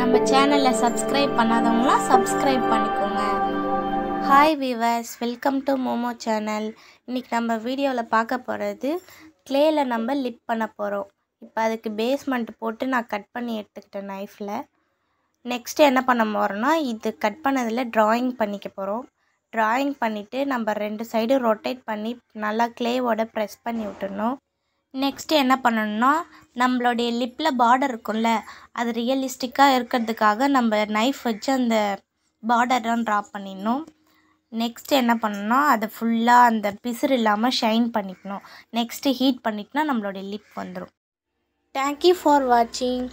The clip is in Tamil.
நம்ம சேனலில் சப்ஸ்கிரைப் பண்ணாதவங்களாம் சப்ஸ்கிரைப் பண்ணிக்கோங்க hi viewers welcome to Momo channel இன்றைக்கி நம்ம வீடியோவில் பார்க்க போகிறது க்ளேயில் நம்ம லிப் பண்ண போகிறோம் இப்போ அதுக்கு பேஸ்மெண்ட் போட்டு நான் கட் பண்ணி எடுத்துக்கிட்டேன் நைஃப்பில் நெக்ஸ்ட்டு என்ன பண்ண போகிறோன்னா இது கட் பண்ணதில் ட்ராயிங் பண்ணிக்க போகிறோம் ட்ராயிங் பண்ணிவிட்டு நம்ம ரெண்டு சைடும் ரொட்டேட் பண்ணி நல்லா கிளேவோட ப்ரெஸ் பண்ணி விட்டுருணும் நெக்ஸ்ட்டு என்ன பண்ணணும்னா நம்மளுடைய லிப்பில் பார்டர் இருக்கும்ல அது ரியலிஸ்டிக்காக இருக்கிறதுக்காக நம்ம நைஃப் வச்சு அந்த பார்டர்லாம் ட்ரா பண்ணிடணும் நெக்ஸ்ட்டு என்ன பண்ணணும்னா அதை ஃபுல்லாக அந்த பிசுறு இல்லாமல் ஷைன் பண்ணிக்கணும் நெக்ஸ்ட்டு ஹீட் பண்ணிட்டுனா நம்மளுடைய லிப் வந்துடும் தேங்க்யூ ஃபார் வாட்சிங்